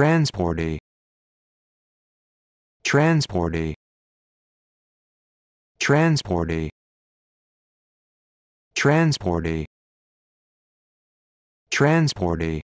Transporty. Transporty. Transporty. Transporty. Transporty.